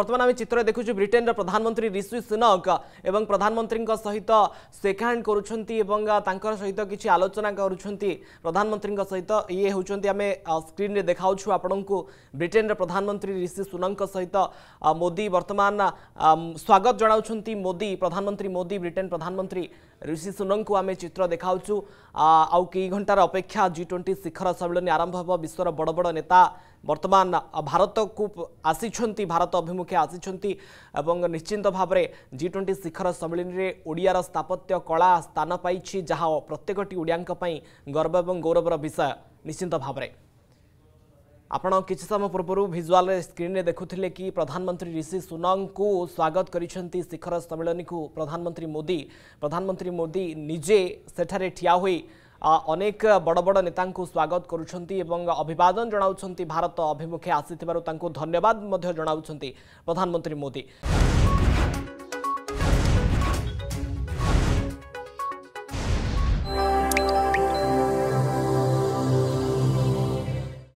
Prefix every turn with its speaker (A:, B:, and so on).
A: বর্তমান আমি চিত্র দেখুছু ব্রিটেনর প্রধানমন্ত্রী ঋষি সুনক এবং প্রধানমন্ত্রী সহিত সেক হ্যাণ্ড করছেন এবং তাঁর সহিত কিছু আলোচনা করছেন প্রধানমন্ত্রী সহিত ইয়ে হচ্ছেন আমি স্ক্রিনে দেখাছু আপনার ব্রিটেনর প্রধানমন্ত্রী ঋষি সুনক সহিত মোদি বর্তমান স্বাগত জনাওছেন মোদি প্রধানমন্ত্রী মোদি ব্রিটেন প্রধানমন্ত্রী ঋষি সুনকু আমি চিত্র দেখাছু আউ কেই ঘণ্টার অপেক্ষা জি টোয়েন্টি শিখর সম্মিলনী আরম্ভ হব বিশ্বর বড় বড় নেতা ବର୍ତ୍ତମାନ ଭାରତକୁ ଆସିଛନ୍ତି ଭାରତ ଅଭିମୁଖେ ଆସିଛନ୍ତି ଏବଂ ନିଶ୍ଚିନ୍ତ ଭାବରେ ଜି ଟ୍ୱେଣ୍ଟି ଶିଖର ସମ୍ମିଳନୀରେ ଓଡ଼ିଆର ସ୍ଥାପତ୍ୟ କଳା ସ୍ଥାନ ପାଇଛି ଯାହା ପ୍ରତ୍ୟେକଟି ଓଡ଼ିଆଙ୍କ ପାଇଁ ଗର୍ବ ଏବଂ ଗୌରବର ବିଷୟ ନିଶ୍ଚିନ୍ତ ଭାବରେ ଆପଣ କିଛି ସମୟ ପୂର୍ବରୁ ଭିଜୁଆଲରେ ସ୍କ୍ରିନ୍ରେ ଦେଖୁଥିଲେ କି ପ୍ରଧାନମନ୍ତ୍ରୀ ରିଷି ସୁନଙ୍କୁ ସ୍ୱାଗତ କରିଛନ୍ତି ଶିଖର ସମ୍ମିଳନୀକୁ ପ୍ରଧାନମନ୍ତ୍ରୀ ମୋଦି ପ୍ରଧାନମନ୍ତ୍ରୀ ମୋଦି ନିଜେ ସେଠାରେ ଠିଆ ହୋଇ ଅନେକ ବଡ଼ ବଡ଼ ନେତାଙ୍କୁ ସ୍ୱାଗତ କରୁଛନ୍ତି ଏବଂ ଅଭିବାଦନ ଜଣାଉଛନ୍ତି ଭାରତ ଅଭିମୁଖେ ଆସିଥିବାରୁ ତାଙ୍କୁ ଧନ୍ୟବାଦ ମଧ୍ୟ ଜଣାଉଛନ୍ତି ପ୍ରଧାନମନ୍ତ୍ରୀ ମୋଦି